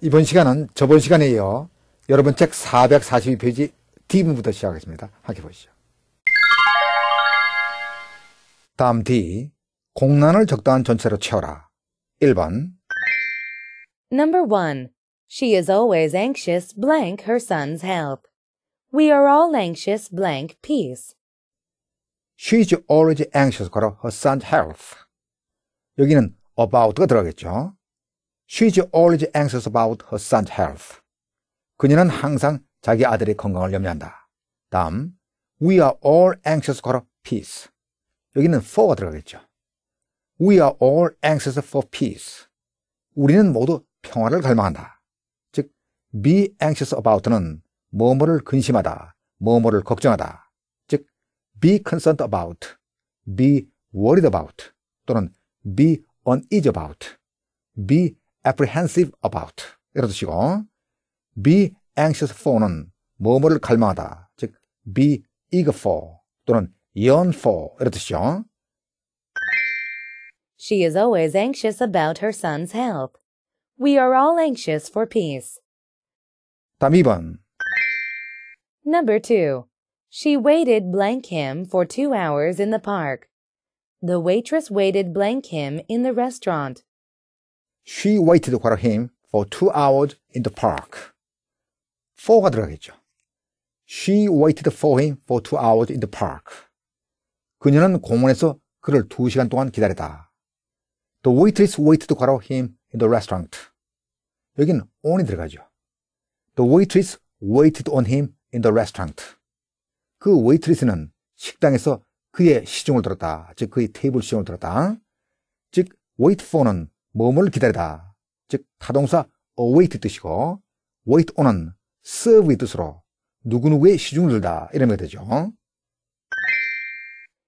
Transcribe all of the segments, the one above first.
이번 시간은 저번 시간에 이어 여러분 책 442페이지 D부부터 시작하겠습니다. 함께 보시죠. 다음 D. 공란을 적당한 전체로 채워라. 1번 Number 1. She is always anxious blank her son's help. We are all anxious blank peace. She is always anxious 걸어 her son's health. 여기는 about가 들어가겠죠. She's always anxious about her son's health. 그녀는 항상 자기 아들의 건강을 염려한다. 다음, we are all anxious for peace. 여기는 for가 들어가겠죠. We are all anxious for peace. 우리는 모두 평화를 갈망한다. 즉, be anxious about는 뭐뭐를 근심하다, 뭐뭐를 걱정하다. 즉, be concerned about, be worried about 또는 be uneasy about, be apprehensive about. 이런 뜻이고 be anxious for는 는 뭐뭐를 갈망하다. 즉 be eager for 또는 yearn for 이런 뜻이죠. She is always anxious about her son's health. We are all anxious for peace. 다음 2번. Number 2. She waited blank him for two hours in the park. The waitress waited blank him in the restaurant. She waited for him for two hours in the park. for가 들어가겠죠. She waited for him for two hours in the park. 그녀는 공원에서 그를 두 시간 동안 기다렸다 The waitress waited for him in the restaurant. 여긴 on이 들어가죠. The waitress waited on him in the restaurant. 그 w a i t r e s s 는 식당에서 그의 시중을 들었다. 즉, 그의 테이블 시중을 들었다. 즉, wait for는 머물을 기다리다. 즉 타동사 await 뜻이고 wait on은 serve의 뜻으로 누구누구의 시중을 들다 이런 게 되죠.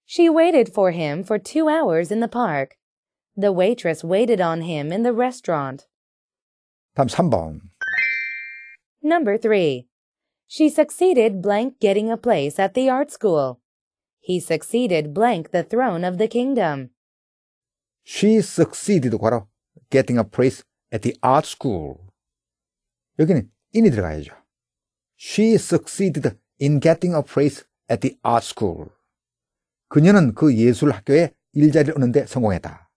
She waited for him for two hours in the park. The waitress waited on him in the restaurant. 다음 3번. Number 3. She succeeded blank getting a place at the art school. He succeeded blank the throne of the kingdom. She succeeded 괄호 getting a place at the art school. 여기는 in이 들어가야죠. She succeeded in getting a place at the art school. 그녀는 그 예술 학교에 일자리를 얻는데 성공했다.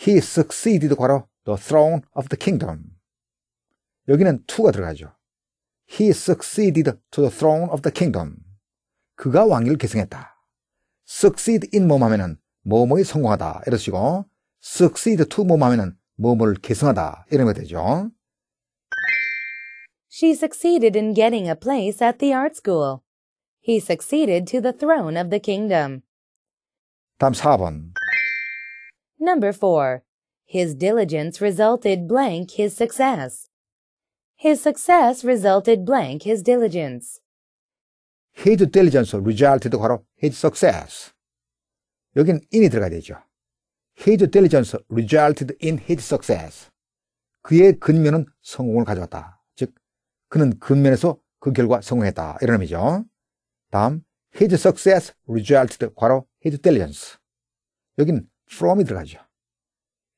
He succeeded 과로 the throne of the kingdom. 여기는 to가 들어가죠. He succeeded to the throne of the kingdom. 그가 왕위를 계승했다. succeed in 뭐뭐 하면은 뭐뭐의 성공하다. 이러시고 succeed to 뭐뭐하면은 뭐뭐를 계승하다 이런 거 되죠. She succeeded in getting a place at the art school. He succeeded to the throne of the kingdom. 다음 4번. Number 4. His diligence resulted blank his success. His success resulted blank his diligence. His diligence resulted 바로 his success. 여긴 in이 들어가야 되죠. his diligence resulted in his success. 그의 근면은 성공을 가져왔다. 즉, 그는 근면에서 그 결과 성공했다. 이런 의미죠. 다음, his success resulted, 과로 his diligence. 여긴 from이 들어가죠.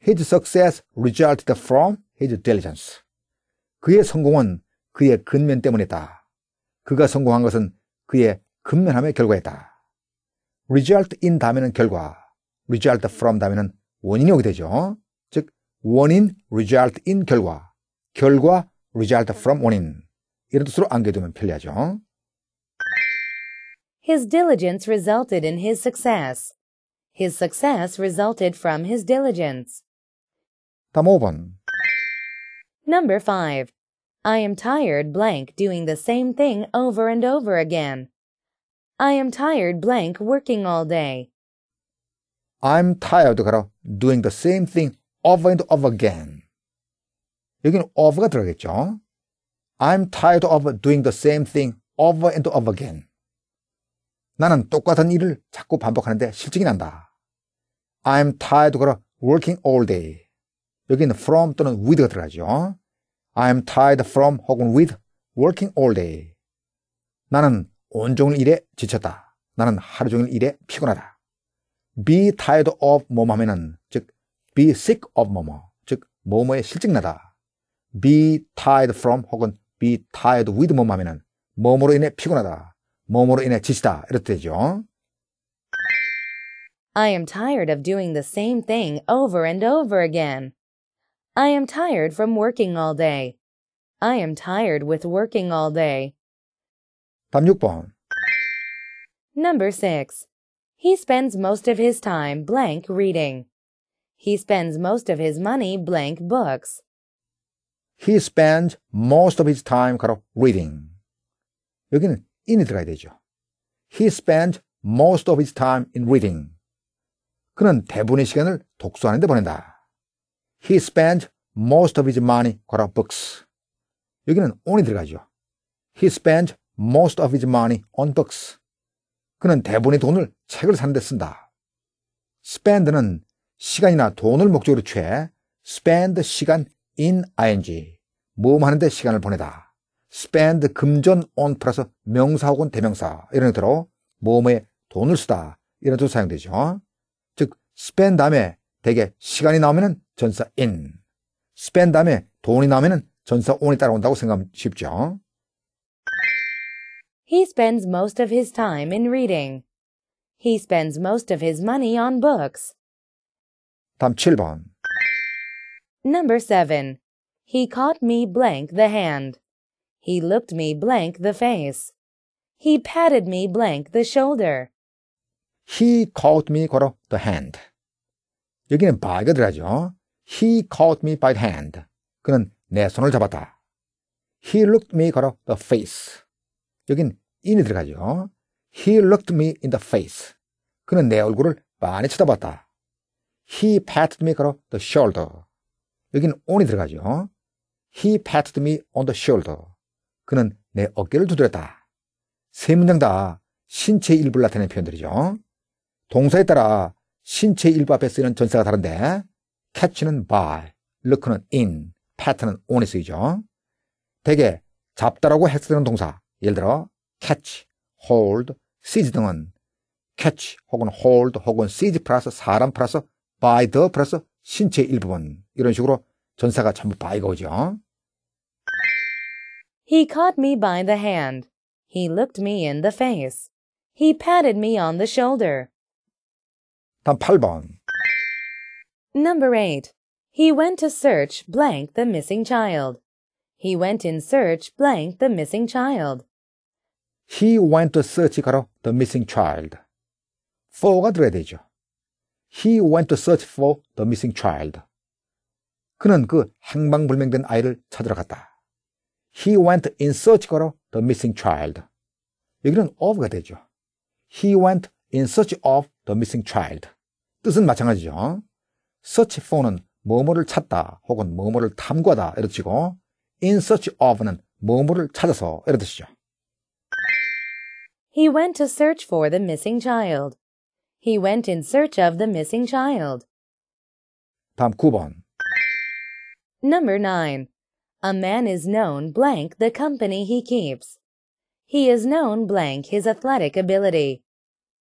his success resulted from his diligence. 그의 성공은 그의 근면 때문이다. 그가 성공한 것은 그의 근면함의 결과이다. result in 다음에는 결과, result from 다음에는 원인이 오게 되죠. 즉 원인 result in 결과, 결과 result from 원인 이런 뜻으로 안겨두면 편리하죠. His diligence resulted in his success. His success resulted from his diligence. 다음 5번. Number 5. I am tired blank doing the same thing over and over again. I am tired blank working all day. I'm tired 가라 doing the same thing over and over again. 여기는 o v e r 가 들어가겠죠. I'm tired of doing the same thing over and over again. 나는 똑같은 일을 자꾸 반복하는데 실증이 난다. I'm tired 가라 working all day. 여기는 from 또는 with가 들어가죠. I'm tired from 혹은 with working all day. 나는 온종일 일에 지쳤다. 나는 하루 종일 일에 피곤하다. be tired of 뭐뭐 하면은 즉 be sick of 뭐뭐 즉 뭐뭐에 실증나다 be tired from 혹은 be tired with 뭐뭐 하면은 뭐뭐로 인해 피곤하다 뭐뭐로 인해 지치다 이렇게 되죠 I am tired of doing the same thing over and over again. I am tired from working all day. I am tired with working all day. 답 6번 Number 6. He spends most of his time blank reading. He spends most of his money blank books. He spends most of his time reading. 여기는 in이 들어가야 되죠. He spent most of his time in reading. 그는 대부분의 시간을 독서하는 데 보낸다. He spends most of his money on books. 여기는 on이 들어가죠. He spends most of his money on books. 그는 대부분의 돈을 책을 사는 데 쓴다. spend는 시간이나 돈을 목적으로 취해 spend 시간 in ing 모험하는 데 시간을 보내다. spend 금전 on 플러스 명사 혹은 대명사 이런 형태로 모험에 돈을 쓰다 이런 뜻으로 사용되죠. 즉 spend 다음에 대개 시간이 나오면 전사 in spend 다음에 돈이 나오면 전사 on이 따라온다고 생각하면 쉽죠. He spends most of his time in reading. He spends most of his money on books. 다음 7번. Number 7. He caught me blank the hand. He looked me blank the face. He patted me blank the shoulder. He caught me 걸어 the hand. 여기는 by가 들어가죠. He caught me by the hand. 그는 내 손을 잡았다. He looked me 걸어 the face. 여긴 in이 들어가죠. He looked me in the face. 그는 내 얼굴을 많이 쳐다봤다. He patted me 그로 the shoulder. 여긴 on이 들어가죠. He patted me on the shoulder. 그는 내 어깨를 두드렸다. 세 문장 다 신체 일부를 나타내는 표현들이죠. 동사에 따라 신체 일부 앞에 쓰이는 전사가 다른데 catch는 by, look는 in, pat는 on이 쓰이죠. 대개 잡다라고 해석되는 동사 예를 들어 catch, hold, seize 등은 catch 혹은 hold 혹은 seize 플러스 사람 플러스 by the 플러스 신체 일부분 이런 식으로 전사가 전부 by가 오죠. He caught me by the hand. He looked me in the face. He patted me on the shoulder. 다음 8번. Number 8. He went to search blank the missing child. He went in search blank the missing child. he went to search 가로 the missing child. for가 들어야 되죠. he went to search for the missing child. 그는 그 행방불명된 아이를 찾으러 갔다. he went in search 가로 the missing child. 여기는 of가 되죠. he went in search of the missing child. 뜻은 마찬가지죠. search for는 뭐뭐를 찾다 혹은 뭐뭐를 탐구하다 이렇듯이고 in search of는 뭐뭐를 찾아서 이렇듯이죠. He went to search for the missing child. He went in search of the missing child. 다음 9번. Number 9. A man is known blank the company he keeps. He is known blank his athletic ability.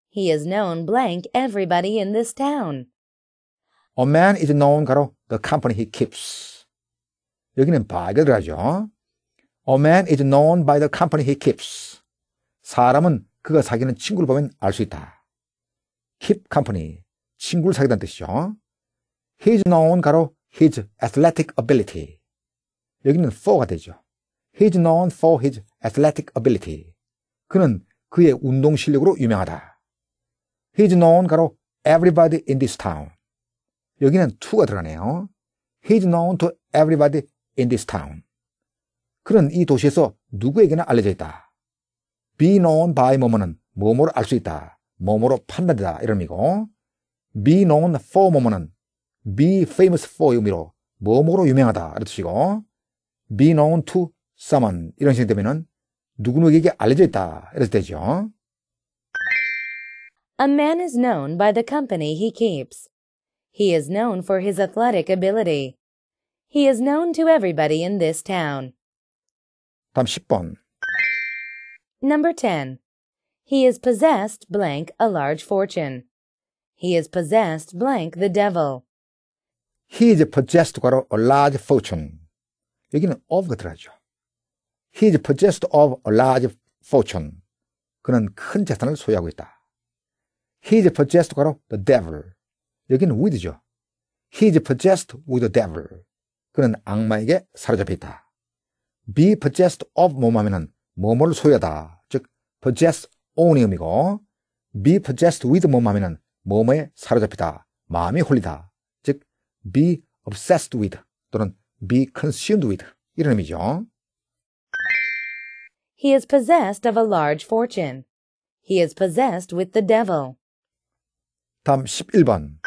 He is known blank everybody in this town. A man is known the company he keeps. 여기는 by가 들어가죠. A man is known by the company he keeps. 사람은 그가 사귀는 친구를 보면 알 수 있다. Keep company. 친구를 사귀다는 뜻이죠. His known 가로 his athletic ability. 여기는 for가 되죠. His known for his athletic ability. 그는 그의 운동 실력으로 유명하다. His known 가로 everybody in this town. 여기는 to가 들어가네요. He's known to everybody in this town. 그는 이 도시에서 누구에게나 알려져 있다. be known by 뭐뭐는 뭐뭐로 알 수 있다. 뭐뭐로 판단되다. 이런 의미고 be known for 뭐뭐는 be famous for 의미로 뭐뭐로 유명하다. 이런 뜻이고 be known to someone 이런 식이 되면은 누구누구에게 알려져 있다. 이렇게 되죠. A man is known by the company he keeps. He is known for his athletic ability. He is known to everybody in this town. 다음 10번. Number 10. He is possessed blank a large fortune. He is possessed blank the devil. He is possessed of a large fortune. 여기는 of가 들어가죠. He is possessed of a large fortune. 그는 큰 재산을 소유하고 있다. He is possessed of the devil. 여기는 with죠. He is possessed with the devil. 그는 악마에게 사로잡혀 있다. be possessed of 뭐뭐하면 뭐뭐를 소유하다 possess only 의미고 be possessed with 몸 하면은 몸에 사로잡히다, 마음이 홀리다, 즉 be obsessed with 또는 be consumed with 이런 의미죠. He is possessed of a large fortune. He is possessed with the devil. 다음 11번.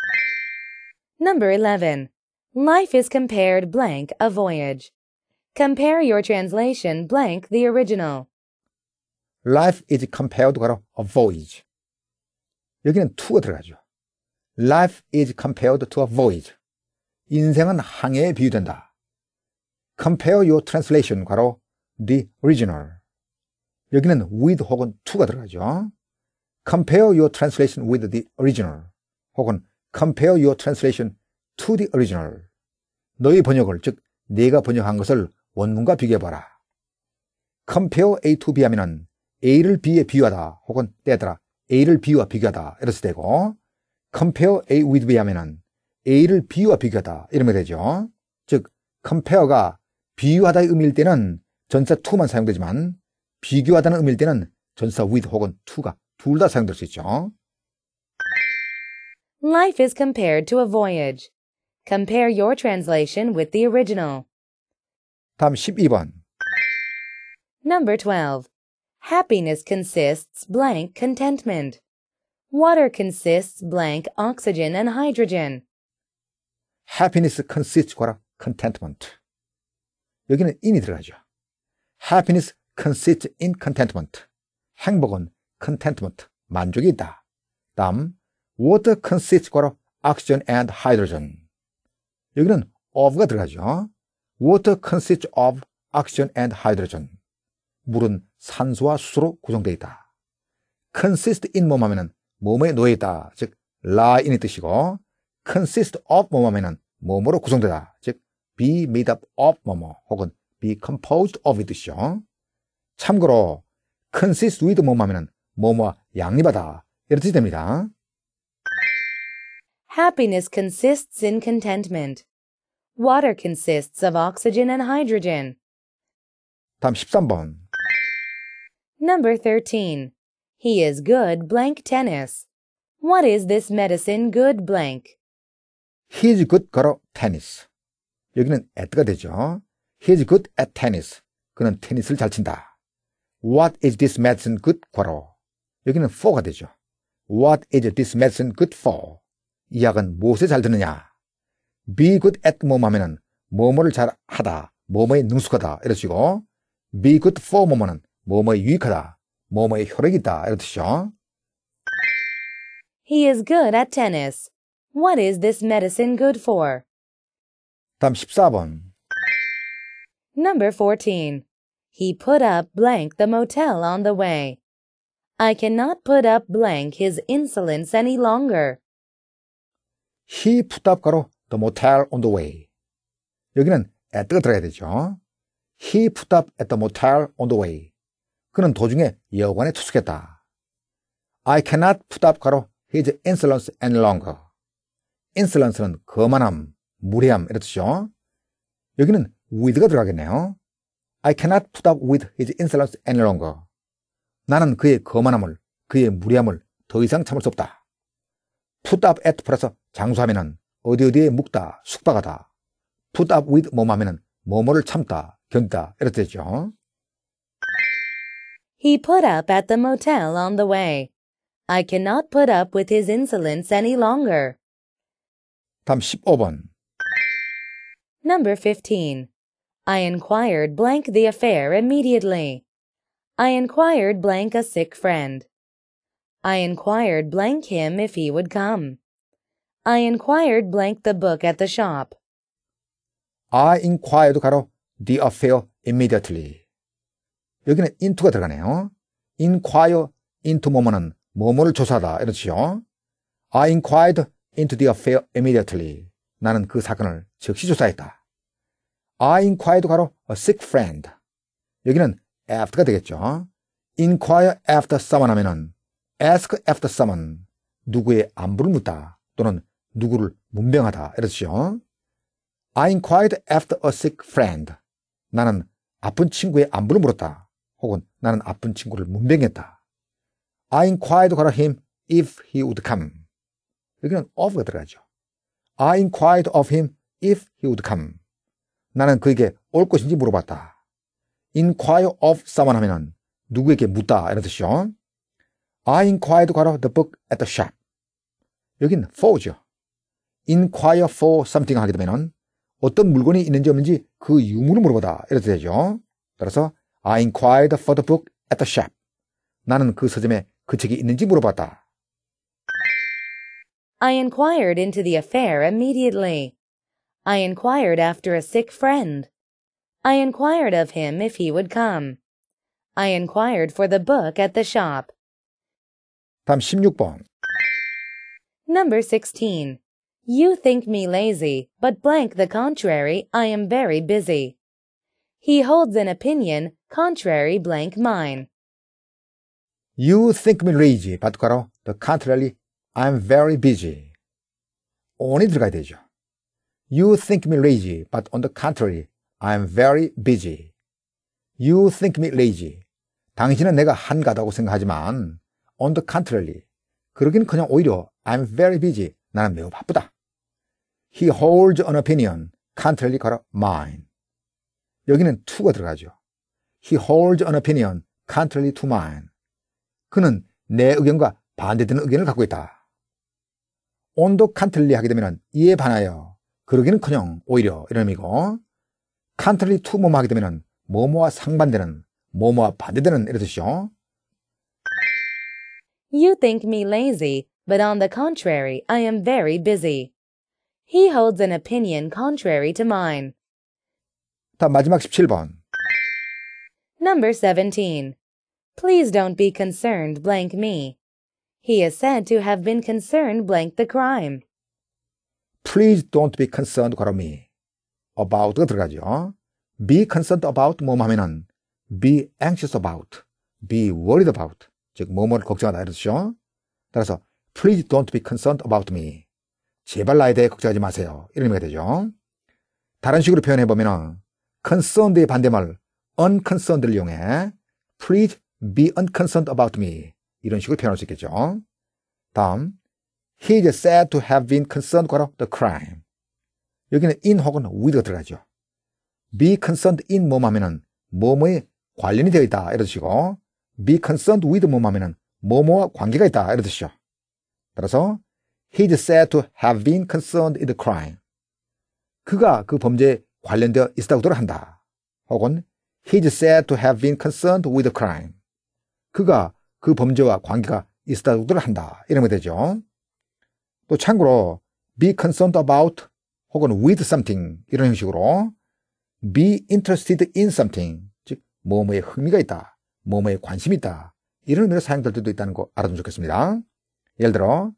Number 11. Life is compared blank a voyage. Compare your translation blank the original. life is c o m p e l l e d 과로 a v o y a g e 여기는 to가 들어가죠. life is c o m p e l l e d to avoid. 인생은 항해에 비유된다. compare your translation 과로 the original. 여기는 with 혹은 to가 들어가죠. compare your translation with the original. 혹은 compare your translation to the original. 너의 번역을, 즉, 내가 번역한 것을 원문과 비교해봐라. compare A to B 하면은 A를 B에 비유하다 혹은 떼더라 A를 B와 비교하다 이랬을 때고 compare A with B 하면은 A를 B와 비교하다 이러면 되죠 즉 compare가 비유하다의 의미일 때는 전사 to만 사용되지만 비교하다는 의미일 때는 전사 with 혹은 to가 둘 다 사용될 수 있죠 Life is compared to a voyage. Compare your translation with the original. 다음 12번 Number 12 Happiness consists blank contentment. Water consists blank oxygen and hydrogen. Happiness consists of contentment. 여기는 in이 들어가죠. Happiness consists in contentment. 행복은 contentment, 만족이다. 다음, water consists of oxygen and hydrogen. 여기는 of가 들어가죠. water consists of oxygen and hydrogen. 물은 산소와 수소로 구성되어 있다. consist in 몸 하면은 몸에 놓여 있다. 즉, lie인의 뜻이고, consist of 몸 하면은 몸으로 구성되다. 즉, be made up of 뭐뭐 혹은 be composed of의 뜻이죠. 참고로, consist with 몸 하면은 몸과 양립하다. 이런 뜻이 됩니다. Happiness consists in contentment. Water consists of oxygen and hydrogen. 다음 13번. Number 13. He is good blank tennis. What is this medicine good blank? He is good 가로 tennis. 여기는 at가 되죠. He is good at tennis. 그는 테니스를 잘 친다. What is this medicine good 과로? 여기는 for가 되죠. What is this medicine good for? 이 약은 무엇에 잘 드느냐? Be good at 뭐뭐 하면은 뭐뭐를 잘 하다, 뭐뭐에 능숙하다 이러시고 Be good for 뭐뭐는 유익하다, 이런 뜻이죠. He is good at tennis. What is this medicine good for? 다음 14번. Number 14. He put up blank the motel on the way. I cannot put up blank his insolence any longer. He put up 가로 the motel on the way. 여기는 at가 들어야 되죠. He put up at the motel on the way. 그는 도중에 여관에 투숙했다. I cannot put up 가로 his insolence any longer. insolence는 거만함, 무례함 이런 뜻이죠. 여기는 with가 들어가겠네요. I cannot put up with his insolence any longer. 나는 그의 거만함을, 그의 무례함을 더 이상 참을 수 없다. put up at 플러스 장수하면 어디 어디에 묵다, 숙박하다. put up with 뭐뭐 하면은 뭐뭐를 참다, 견디다 이렇게 되죠. He put up at the motel on the way. I cannot put up with his insolence any longer. 답 15번. Number 15. I inquired blank the affair immediately. I inquired blank a sick friend. I inquired blank him if he would come. I inquired blank the book at the shop. I inquired the affair immediately. 여기는 인투가 들어가네요. inquire into 뭐뭐는 뭐뭐를 조사하다 이런 뜻이요. I inquired into the affair immediately. 나는 그 사건을 즉시 조사했다. I inquired 가로 a sick friend. 여기는 after가 되겠죠. inquire after someone 하면은 ask after someone 누구의 안부를 묻다 또는 누구를 문병하다 이런 뜻이요. I inquired after a sick friend. 나는 아픈 친구의 안부를 물었다. 혹은 나는 아픈 친구를 문병했다. I inquired for him if he would come. 여기는 of가 들어가죠. I inquired of him if he would come. 나는 그에게 올 것인지 물어봤다. inquire of someone 하면은 누구에게 묻다 이런 뜻이죠. I inquired for the book at the shop. 여긴 for죠. inquire for something 하게 되면은 어떤 물건이 있는지 없는지 그 유무를 물어보다 이렇게 되죠. 따라서 I inquired for the book at the shop. 나는 그 서점에 그 책이 있는지 물어봤다. I inquired into the affair immediately. I inquired after a sick friend. I inquired of him if he would come. I inquired for the book at the shop. 다음 16번. Number 16. You think me lazy, but blank the contrary, I am very busy. He holds an opinion, contrary blank mine. You think me lazy. 바둑가 the contrary I'm very busy. o n 들어가야 되죠. You think me lazy, but on the contrary, I'm very busy. You think me lazy. 당신은 내가 한가다고 생각하지만, on the contrary, 그러긴 그냥 오히려 I'm very busy. 나는 매우 바쁘다. He holds an opinion contrary to mine. 여기는 to가 들어가죠. He holds an opinion contrary to mine. 그는 내 의견과 반대되는 의견을 갖고 있다. 온도 칸틀리 하게 되면 이에 반하여 그러기는커녕 오히려 이런 의미고 칸틀리 투 뭐뭐 하게 되면 뭐뭐와 상반되는 뭐뭐와 반대되는 이런 뜻이죠. You think me lazy, but on the contrary, I am very busy. He holds an opinion contrary to mine. 다 마지막 17번. Number 17. Please don't be concerned blank me. He is said to have been concerned blank the crime. Please don't be concerned 그럼 me. about가 들어가죠. be concerned about 뭐뭐 be anxious about, be worried about 즉 뭐뭐를 걱정하다 이러죠. 따라서 please don't be concerned about me. 제발 나에 대해 걱정하지 마세요. 이런 의미가 되죠. 다른 식으로 표현해 보면은 concerned의 반대말 unconcerned를 이용해 please be unconcerned about me 이런 식으로 표현할 수 있겠죠. 다음 he is said to have been concerned 과로 the crime 여기는 in 혹은 with가 들어가죠. be concerned in 뭐 뭐 하면은 뭐뭐에 관련이 되어 있다 이런 뜻이고 be concerned with 뭐 뭐 하면은 뭐뭐와 관계가 있다 이런 뜻이죠. 따라서 he is said to have been concerned in the crime 그가 그 범죄에 관련되어 있다고 들어한다 혹은 He is said to have been concerned with the crime. 그가 그 범죄와 관계가 있었다고들 한다. 이러면 되죠. 또 참고로 be concerned about 혹은 with something 이런 형식으로 be interested in something 즉 뭐뭐에 흥미가 있다. 뭐뭐에 관심이 있다. 이런 의미로 사용될 때도 있다는 거 알아두면 좋겠습니다. 예를 들어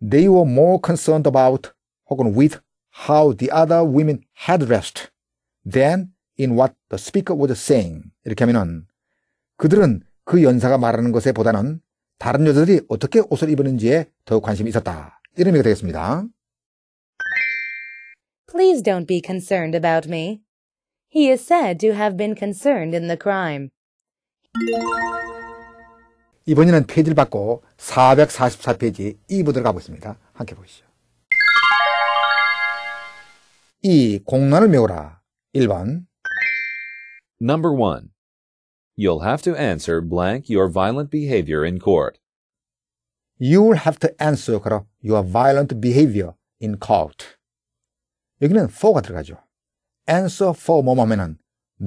they were more concerned about 혹은 with how the other women had dressed than in what the speaker was saying 이렇게 하면은 그들은 그 연사가 말하는 것에 보다는 다른 여자들이 어떻게 옷을 입었는지에 더 관심이 있었다. 이런 의미가 되겠습니다. Please don't be concerned about me. He is said to have been concerned in the crime. 이번에는 페이지를 받고 444페이지 2부 들어가보겠습니다. 함께 보시죠. 이 공란을 메우라. 1번 Number 1. You'll have to answer blank your violent behavior in court. You'll have to answer your violent behavior in court. 여기는 for가 들어가죠. answer for 뭐뭐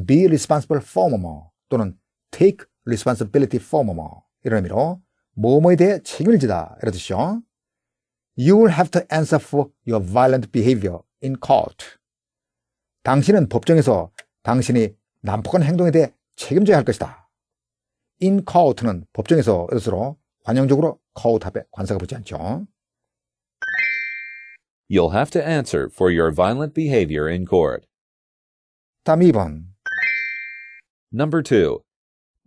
be responsible for 뭐뭐 또는 take responsibility for 뭐뭐 이런 의미로 뭐뭐에 대해 책임을 지다 이런 뜻이죠. You will have to answer for your violent behavior in court. 당신은 법정에서 당신이 난폭한 행동에 대해 책임져야 할 것이다. 인카우트는 법정에서 이것으로 관용적으로 카우트 앞에 관사가 붙지 않죠. You'll have to answer for your violent behavior in court. 다음 2번. Number 2.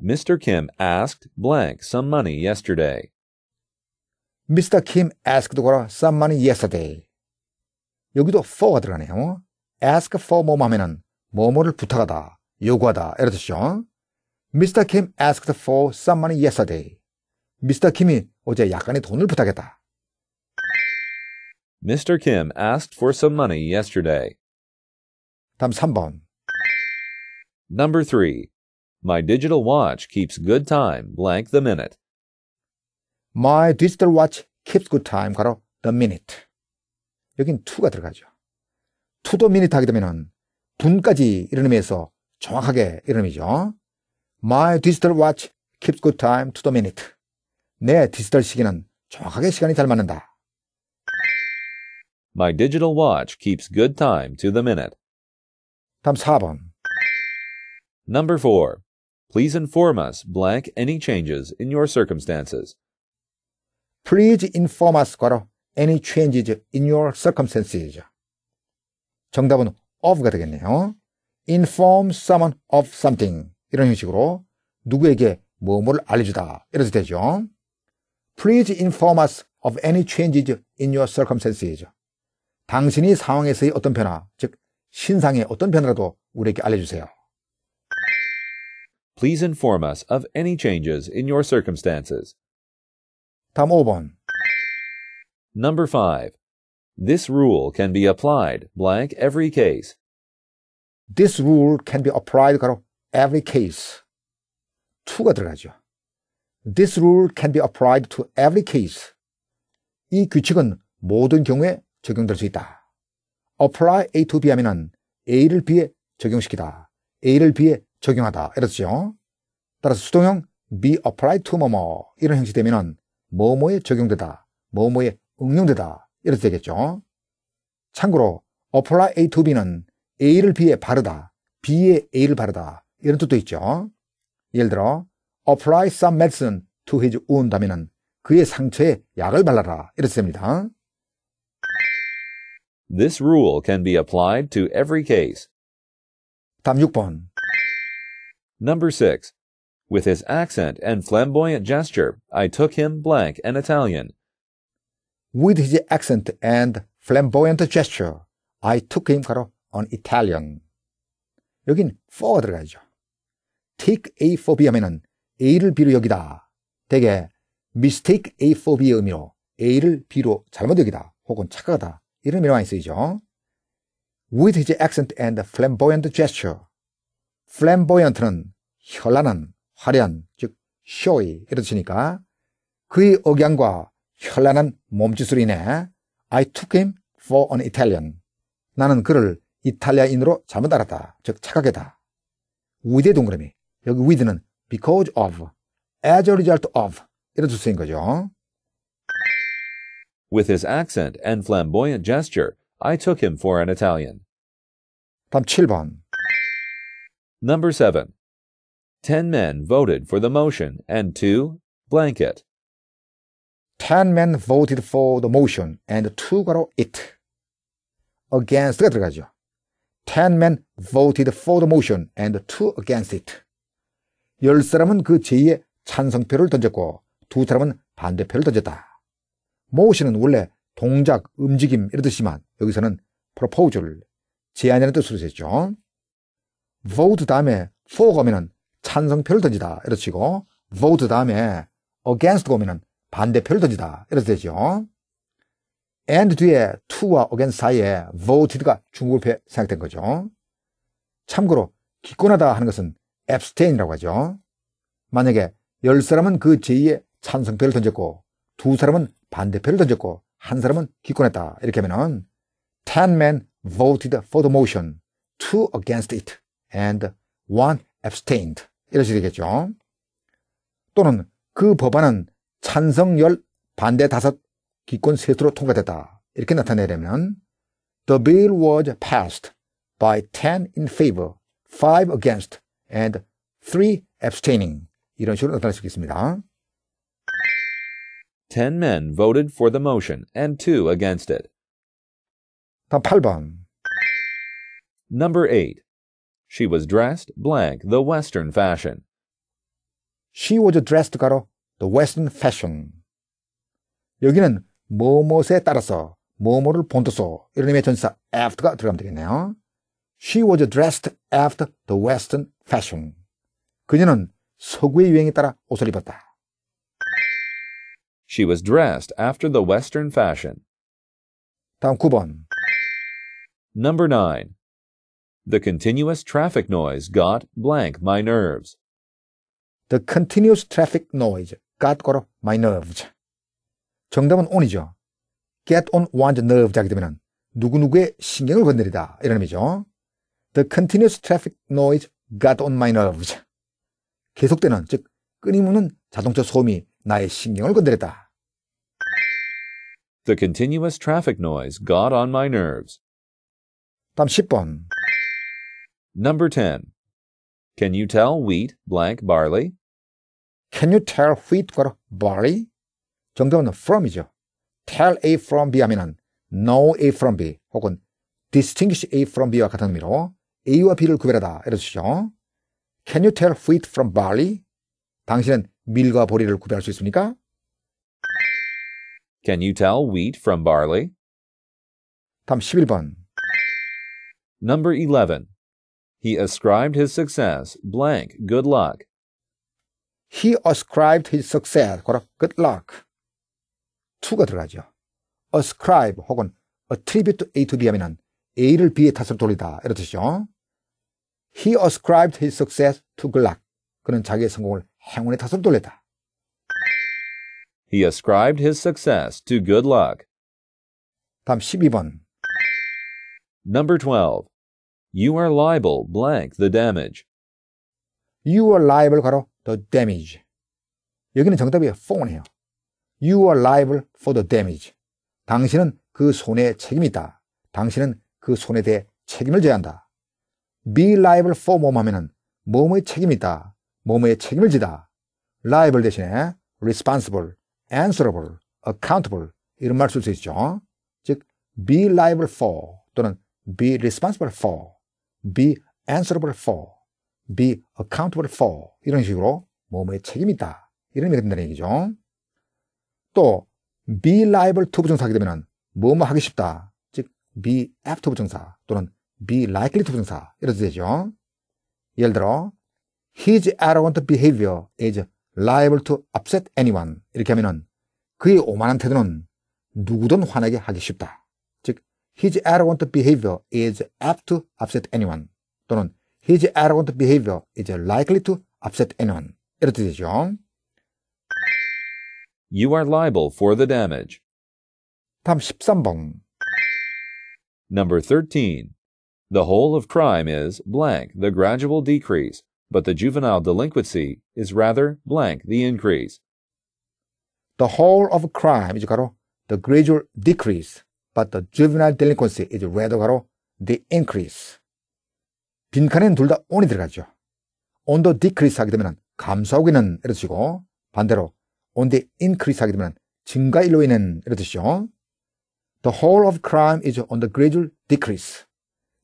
Mr. Kim asked blank some money yesterday. Mr. Kim asked for some money yesterday. 여기도 for가 들어가네요. ask for 뭐뭐 하면은 뭐뭐를 부탁하다. 요구하다. 예를 들죠. Mr. Kim asked for some money yesterday. Mr. Kim이 어제 약간의 돈을 부탁했다. Mr. Kim asked for some money yesterday. 다음 3번. Number 3. My digital watch keeps good time blank the minute. My digital watch keeps good time 가로 the minute. 여긴 to가 들어가죠. to the minute 하게 되면은 분까지 이런 의미에서 정확하게 이름이죠. My digital watch keeps good time to the minute. 내 디지털 시계는 정확하게 시간이 잘 맞는다. My digital watch keeps good time to the minute. 다음 4번. Number 4. Please inform us blank any changes in your circumstances. Please inform us 괄호 any changes in your circumstances. 정답은 of가 되겠네요. inform someone of something 이런 형식으로 누구에게 뭐뭐를 알려주다 이래서 되죠. Please inform us of any changes in your circumstances. 당신이 상황에서의 어떤 변화, 즉 신상의 어떤 변화라도 우리에게 알려주세요. Please inform us of any changes in your circumstances. 다음 5번. Number 5. This rule can be applied blank every case This rule can be applied 가로 every case. to가 들어가죠. This rule can be applied to every case. 이 규칙은 모든 경우에 적용될 수 있다. apply A to B 하면은 A를 B에 적용시키다. A를 B에 적용하다. 이렇죠. 따라서 수동형 be applied to 뭐뭐 이런 형식 되면은 뭐뭐에 적용되다. 뭐뭐에 응용되다. 이렇게 되겠죠. 참고로 apply A to B는 A를 B에 바르다. B에 A를 바르다. 이런 뜻도 있죠. 예를 들어 apply some medicine to his wound 하면은 그의 상처에 약을 발라라. 이렇게 됩니다. This rule can be applied to every case. 다음 6번. Number 6. With his accent and flamboyant gesture, I took him blank an Italian. With his accent and flamboyant gesture, I took him 가로 on Italian. 여긴 for가 들어가죠. take A for B 하면은 A를 B로 여기다. 대개 mistake A for B의 의미로 A를 B로 잘못 여기다 혹은 착각하다 이런 의미로 많이 쓰이죠. with his accent and flamboyant gesture. flamboyant는 현란한, 화려한, 즉 showy 이런 뜻이니까 그의 억양과 현란한 몸짓으로 인해 I took him for an Italian. 나는 그를 이탈리아인으로 잘못 알았다. 즉 착각이다. 위대 동그라미. 여기 with는 because of, as a result of 이런 주소인 거죠. With his accent and flamboyant gesture, I took him for an Italian. 다음 7번. Number 7. 10 men voted for the motion and 2 blanket. 10 men voted for the motion and 2 바로 it. against가 들어가죠. 10 men voted for the motion and 2 against it. 열사람은그 제의에 찬성표를 던졌고 두사람은 반대표를 던졌다. motion은 원래 동작, 움직임 이러듯이만 여기서는 p r o p o s a l 제안이라는 뜻으로 쓰였죠. vote 다음에 for 가오면 찬성표를 던지다 이렇게 치고 vote 다음에 against 가오면 반대표를 던지다 이렇게 되죠. and 뒤에 to와 against 사이에 voted가 중국어표 생각된 거죠. 참고로 기권하다 하는 것은 abstain이라고 하죠. 만약에 열 사람은 그 제2의 찬성표를 던졌고 두 사람은 반대표를 던졌고 한 사람은 기권했다. 이렇게 하면은 10 men voted for the motion, two against it, and one abstained. 이런 식 되겠죠. 또는 그 법안은 찬성 열 반대 다섯 기권 통과됐다. 이렇게 나타내려면 The bill was passed by 10 in favor, 5 against, and 3 abstaining. 이런 식으로 나타낼 수10 men voted for the motion and 2 against it. 다음 8번. Number 8. She was dressed blank the western fashion. She was dressed 가로 the western fashion. 여기는 뭐뭐에 따라서 뭐뭐를 본떠서 이런 의미의 전치사 after가 들어가면 되겠네요. She was dressed after the western fashion. 그녀는 서구의 유행에 따라 옷을 입었다. She was dressed after the western fashion. 다음 9번. Number 9. The continuous traffic noise got blank my nerves. The continuous traffic noise got got my nerves. 정답은 on이죠. get on one's nerve 하게 되면 누구누구의 신경을 건드리다 이런 의미죠. The continuous traffic noise got on my nerves. 계속되는 즉 끊임없는 자동차 소음이 나의 신경을 건드렸다. The continuous traffic noise got on my nerves. 다음 10번. Number 10. Can you tell wheat blank barley? Can you tell wheat 과로 barley? 정답은 from이죠. tell A from B 하면은 know A from B 혹은 distinguish A from B와 같은 의미로 A와 B를 구별하다 이런 뜻이죠. Can you tell wheat from barley? 당신은 밀과 보리를 구별할 수 있습니까? Can you tell wheat from barley? 다음 11번. Number 11. He ascribed his success blank good luck. He ascribed his success good luck. to가 들어가죠. ascribe 혹은 attribute A to B 하면은 A를 B의 탓으로 돌리다 이런 뜻이죠. He ascribed his success to luck. 그는 자기의 성공을 행운의 탓으로 돌렸다. He ascribed his success to good luck. 다음 12번. Number 12. You are liable blank the damage. You are liable 가로 the damage. 여기는 정답이 4네요. You are liable for the damage. 당신은 그손에 책임이 있다. 당신은 그 손에 대해 책임을 져야 한다. Be liable for 몸 하면은 몸의 책임이 있다. 몸의 책임을 지다. liable 대신에 responsible, answerable, accountable 이런 말 쓸 수 있죠. 즉, be liable for 또는 be responsible for, be answerable for, be accountable for 이런 식으로 몸의 책임이 있다. 이런 의미가 된다는 얘기죠. 또 be liable to 부정사하게 되면 뭐뭐 하기 쉽다. 즉 be apt to 부정사 또는 be likely to 부정사 이렇게 되죠. 예를 들어 his arrogant behavior is liable to upset anyone 이렇게 하면은 그의 오만한 태도는 누구든 화나게 하기 쉽다. 즉 his arrogant behavior is apt to upset anyone 또는 his arrogant behavior is likely to upset anyone 이렇게 되죠. You are liable for the damage. 13번. Number 13. The whole of crime is blank, the gradual decrease, but the juvenile delinquency is rather blank, the increase. The whole of crime is 가로 the gradual decrease, but the juvenile delinquency is rather 가로 the increase. 빈칸엔 둘다 on이 들어가죠. on decrease 하게 되면 감소하고 있는 반대로 on the increase 하게 되면 증가일로 인한 이런 뜻이죠. The whole of crime is on the gradual decrease.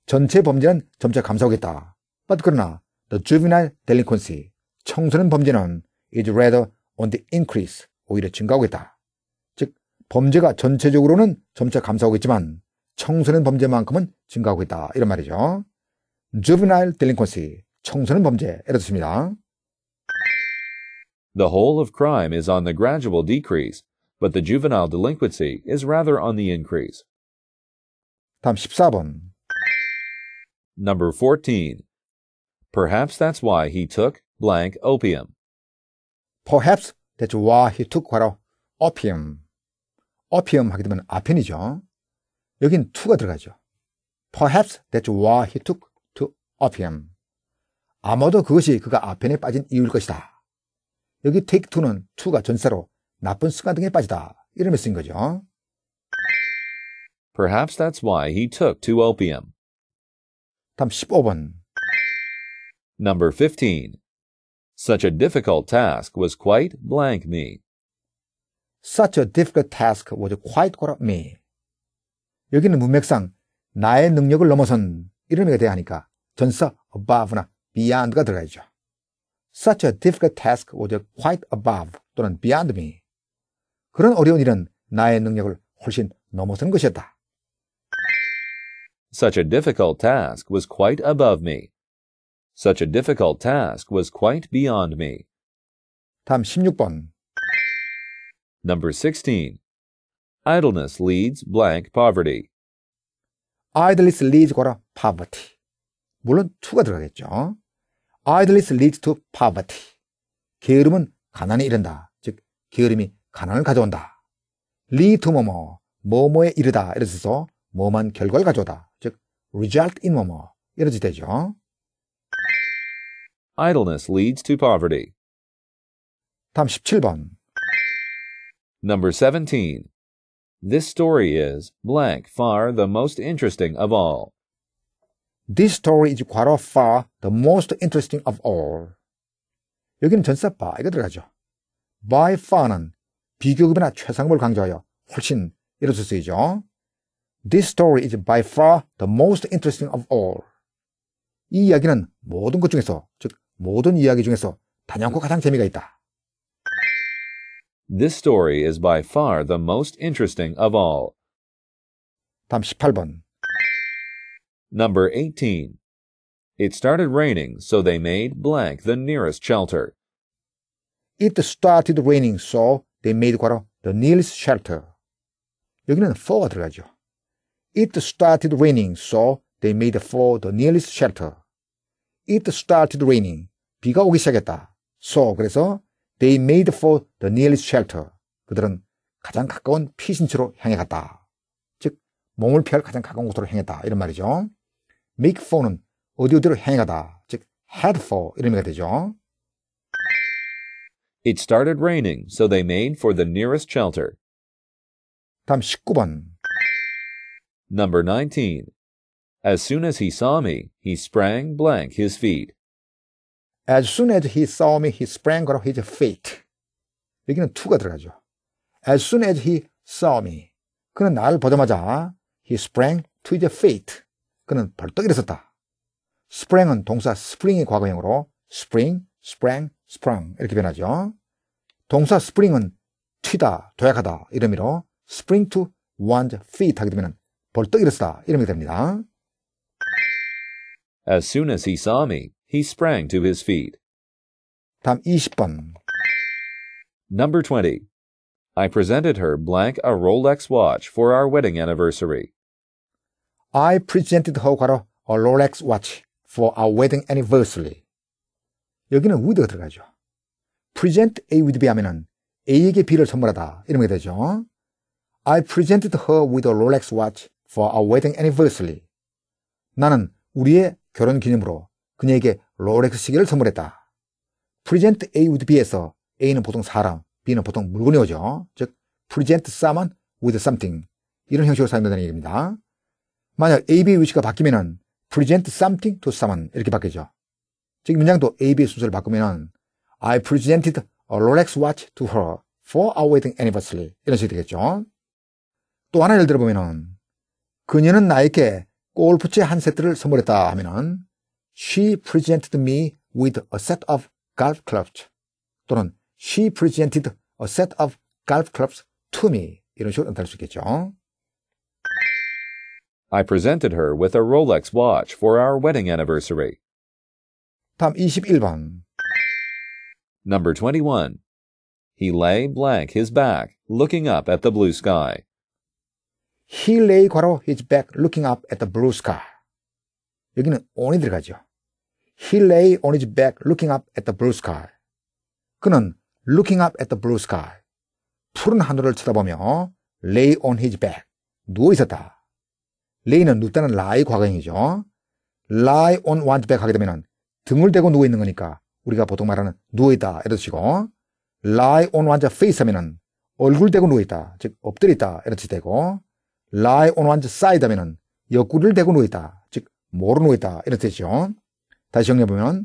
전체 범죄는 점차 감소하겠다. But 그러나 the juvenile delinquency, 청소년 범죄는 is rather on the increase, 오히려 증가하고 있다. 즉 범죄가 전체적으로는 점차 감소하고 있지만 청소년 범죄만큼은 증가하고 있다. 이런 말이죠. juvenile delinquency, 청소년 범죄 이렇습니다. The whole of crime is on the gradual decrease, but the juvenile delinquency is rather on the increase. 다음 14번. Number 14. Perhaps that's why he took blank opium. Perhaps that's why he took 과로 opium. opium 하게 되면 아편이죠. 여긴 to가 들어가죠. Perhaps that's why he took to opium. 아마도 그것이 그가 아편에 빠진 이유일 것이다. 여기 테이크 2는 2가 전사로 나쁜 습관 등에 빠지다. 이러면 쓴 거죠. Perhaps that's why he took to opium. 다음 15번. Number 15. Such a difficult task was quite blank me. Such a difficult task was quite blank me. 여기는 문맥상 나의 능력을 넘어선 이런 의미가 돼야 하니까 전사 above나 beyond가 들어가야죠. such a difficult task was quite above 또는 beyond me. 그런 어려운 일은 나의 능력을 훨씬 넘어선 것이었다. Such a difficult task was quite above me. Such a difficult task was quite beyond me. 다음 16번. Number 16. Idleness leads blank poverty. Idleness leads 거라 poverty. 물론 투가 들어가겠죠 idleness leads to poverty. 게으름은 가난에 이른다. 즉, 게으름이 가난을 가져온다. lead to 뭐뭐, 뭐뭐에 이르다. 이래서 뭐만 결과를 가져오다. 즉, result in 뭐뭐. 이러지 되죠. Idleness leads to poverty. 다음 17번. Number 17. This story is blank far the most interesting of all. This story is 과로 far the most interesting of all. 여기는 전사 by가 들어가죠. by far는 비교급이나 최상급을 강조하여 훨씬 이렇게 쓰이죠. This story is by far the most interesting of all. 이 이야기는 모든 것 중에서, 즉 모든 이야기 중에서 단연코 가장 재미가 있다. This story is by far the most interesting of all. 다음 18번. Number 18. It started raining, so they made blank the nearest shelter. It started raining, so they made 바로 the nearest shelter. 여기는 for 들어가죠. It started raining, so they made for the nearest shelter. It started raining. 비가 오기 시작했다. So 그래서 they made for the nearest shelter. 그들은 가장 가까운 피신처로 향해 갔다. 즉 몸을 피할 가장 가까운 곳으로 향했다. 이런 말이죠. make for는 어디 어디로 행하다, 즉 head for 이런 의미가 되죠. It started raining, so they made for the nearest shelter. 다음 19번. Number 19. As soon as he saw me, he sprang blank his feet. As soon as he saw me, he sprang on his feet. 여기는 to가 들어가죠. As soon as he saw me. 그는 나를 보자마자 he sprang to his feet. 그는 벌떡 일어섰다. spring은 동사 spring의 과거형으로 spring, sprang, sprung 이렇게 변하죠. 동사 spring은 튀다, 도약하다 이런 의미로 spring to one's feet 하게 되면 벌떡 일어서다 이름이 됩니다. As soon as he saw me, he sprang to his feet. 다음 20번. Number 20. I presented her blank a Rolex watch for our wedding anniversary. I presented her 과로 a Rolex watch for our wedding anniversary. 여기는 would가 들어가죠. present A with B 하면은 A에게 B를 선물하다. 이런 게 되죠. I presented her with a Rolex watch for our wedding anniversary. 나는 우리의 결혼 기념으로 그녀에게 롤렉스 시계를 선물했다. present A with B에서 A는 보통 사람, B는 보통 물건이 오죠. 즉, present someone with something. 이런 형식으로 사용된다는 얘기입니다. 만약 AB의 위치가 바뀌면은 present something to someone 이렇게 바뀌죠. 즉 문장도 AB의 순서를 바꾸면은 I presented a Rolex watch to her for our wedding anniversary 이런 식이 되겠죠. 또 하나 예를 들어보면은 그녀는 나에게 골프채 한 세트를 선물했다 하면은 She presented me with a set of golf clubs 또는 She presented a set of golf clubs to me 이런 식으로 나타날 수 있겠죠. I presented her with a Rolex watch for our wedding anniversary. 답 21번. Number 21. He lay blank his back, looking up at the blue sky. He lay 괄호 his back looking up at the blue sky. 여기는 on이 들어가죠. He lay on his back looking up at the blue sky. 그는 looking up at the blue sky. 푸른 하늘을 쳐다보며 lay on his back. 누워 있었다. 레이는 눕다는 라이 과거형이죠. 라이 온완 n 백 하게 되면 등을 대고 누워 있는 거니까 우리가 보통 말하는 누워 있다 이런 식이고 라이 온완 n 페이스 하면은 얼굴 대고 누워 있다 즉 엎드려 있다 이런 뜻이 되고 라이 온완 n 사이드 하면은 옆구리를 대고 누워 있다 즉 모로 누워 있다 이런 뜻이죠. 다시 정리해 보면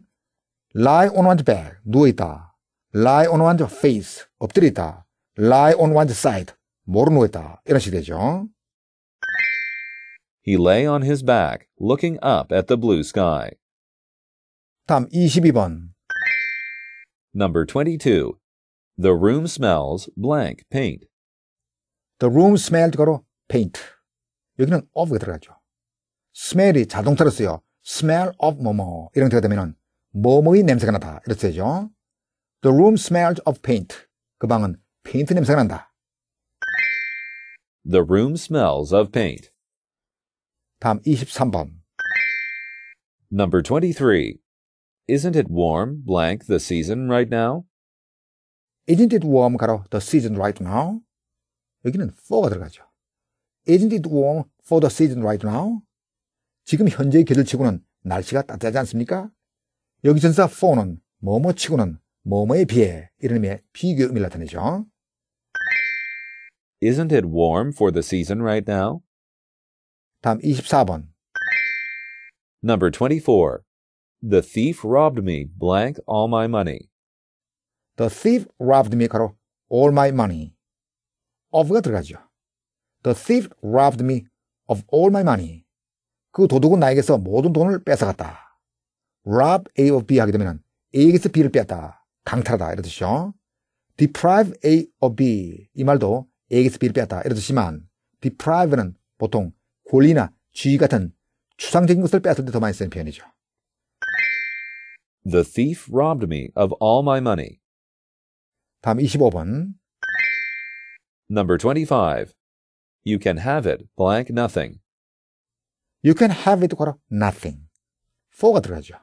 라이 온완 n 백 누워 있다 라이 온완 n 페이스 엎드려 있다 라이 온완 n 사이드 모로 누워 있다 이런 식이 되죠. He lay on his back, looking up at the blue sky. 다음 22번. Number 22. The room smells blank paint. The room smelled 바로 paint. 여기는 of가 들어가죠. smell이 자동차로 쓰여 smell of 뭐뭐 이런 데가 되면은 뭐뭐의 냄새가 나다 이렇게 되죠. The room smelled of paint. 그 방은 페인트 냄새가 난다. The room smells of paint. 다음 23번. Number 23. Isn't it warm blank the season right now? Isn't it warm 가로 the season right now? 여기는 for가 들어가죠. Isn't it warm for the season right now? 지금 현재의 계절치고는 날씨가 따뜻하지 않습니까? 여기 전사 for는 뭐뭐 치고는 뭐뭐에 비해 이런 의미의 비교 의미를 나타내죠. Isn't it warm for the season right now? 다음 24번. Number 24. The thief robbed me blank all my money. The thief robbed me 가로 all my money. of가 들어가죠. The thief robbed me of all my money. 그 도둑은 나에게서 모든 돈을 뺏어갔다. rob A of B 하게 되면 A에게서 B를 뺐다. 강탈하다. 이런 뜻이죠. deprive A of B. 이 말도 A에게서 B를 뺐다. 이런 뜻이지만 deprive는 보통 권리나 지위 같은 추상적인 것을 뺏을 때 더 많이 쓰는 표현이죠. The thief robbed me of all my money. 다음 25번. Number 25. You can have it blank nothing. You can have it for nothing. for가 들어가죠.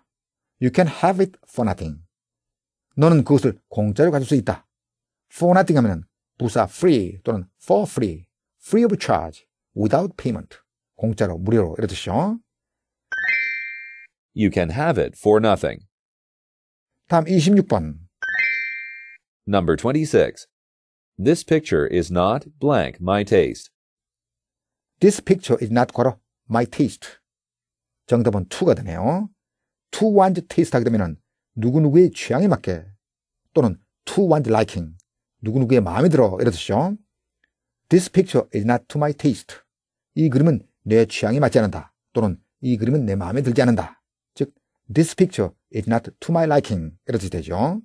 You can have it for nothing. 너는 그것을 공짜로 가질 수 있다. for nothing 하면 부사 free 또는 for free, free of charge, without payment. 공짜로, 무료로 이런 뜻이죠. You can have it for nothing. 다음 26번. Number 26. This picture is not blank my taste. This picture is not 괄호 my taste. 정답은 to가 되네요. to one's taste 하게 되면 누구누구의 취향에 맞게 또는 to one's liking 누구누구의 마음에 들어 이런 뜻이죠. This picture is not to my taste. 이 그림은 내 취향에 맞지 않는다. 또는 이 그림은 내 마음에 들지 않는다. 즉, this picture is not to my liking. 이런 뜻이 되죠.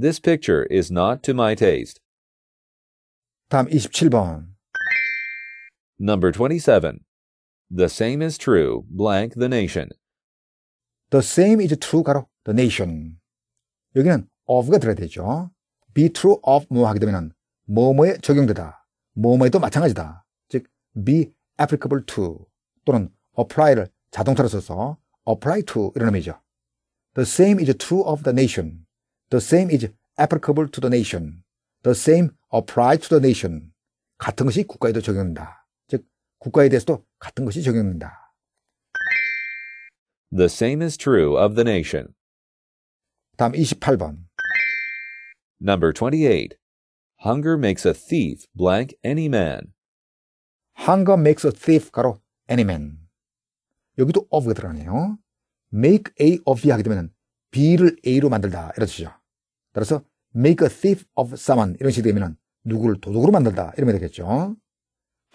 This picture is not to my taste. 다음 27번. Number 27. The same is true, blank the nation. The same is true 가로 the nation. 여기는 of가 들어야 되죠. be true of 뭐 하게 되면 뭐뭐에 적용되다. 뭐뭐에도 마찬가지다. be applicable to 또는 apply를 자동차로 써서 apply to 이런 의미죠. The same is true of the nation. The same is applicable to the nation. The same apply to the nation. 같은 것이 국가에도 적용된다. 즉 국가에 대해서도 같은 것이 적용된다. The same is true of the nation. 다음 28번. Number 28. Hunger makes a thief blank any man. hunger makes a thief 가로 any man. 여기도 of가 들어가네요. make A of 하게 되면 B를 A로 만들다 이런 뜻이죠. 따라서 make a thief of someone 이런 식이 되면 누구를 도둑으로 만들다 이러면 되겠죠.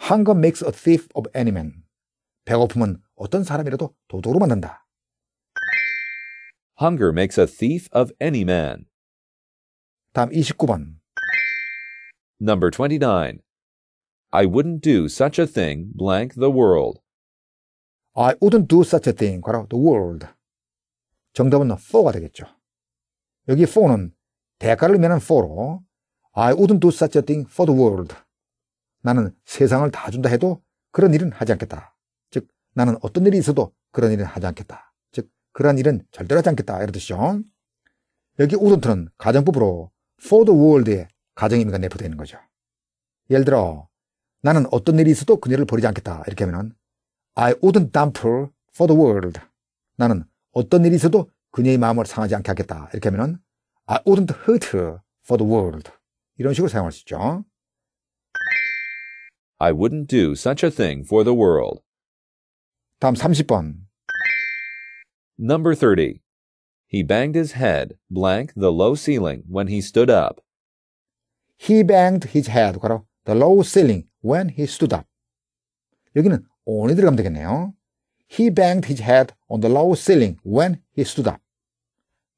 hunger makes a thief of any man. 배고픔은 어떤 사람이라도 도둑으로 만든다. hunger makes a thief of any man. 다음 29번. Number 29. I wouldn't do such a thing blank the world. I wouldn't do such a thing. 괄호 the world. 정답은 for가 되겠죠. 여기 for는 대가를 면한 for로 I wouldn't do such a thing for the world. 나는 세상을 다 준다 해도 그런 일은 하지 않겠다. 즉 나는 어떤 일이 있어도 그런 일은 하지 않겠다. 즉 그런 일은 절대로 하지 않겠다. 이런 뜻이죠. 여기 wouldn't는 가정법으로 for the world의 가정 의미가 내포되어 있는 거죠. 예를 들어 나는 어떤 일이 있어도 그녀를 버리지 않겠다. 이렇게 하면은 I wouldn't dump her for the world. 나는 어떤 일이 있어도 그녀의 마음을 상하지 않게 하겠다. 이렇게 하면은 I wouldn't hurt her for the world. 이런 식으로 사용할 수 있죠. I wouldn't do such a thing for the world. 다음 30번. Number 30. He banged his head, blank, the low ceiling when he stood up. He banged his head, the low ceiling, when he stood up. 여기는 on이 들어가면 되겠네요. He banged his head on the low ceiling when he stood up.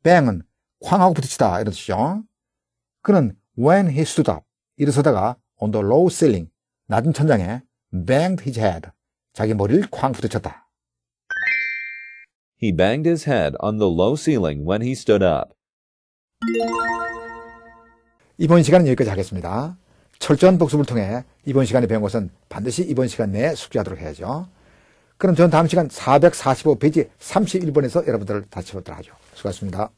bang은 쾅하고 부딪히다 이런 뜻이죠. 그는 when he stood up 일어서다가 on the low ceiling 낮은 천장에 banged his head 자기 머리를 쾅 부딪혔다. He banged his head on the low ceiling when he stood up. 이번 시간은 여기까지 하겠습니다. 철저한 복습을 통해 이번 시간에 배운 것은 반드시 이번 시간 내에 숙지하도록 해야죠. 그럼 저는 다음 시간 445페이지 31번에서 여러분들을 다시 보도록 하죠. 수고하셨습니다.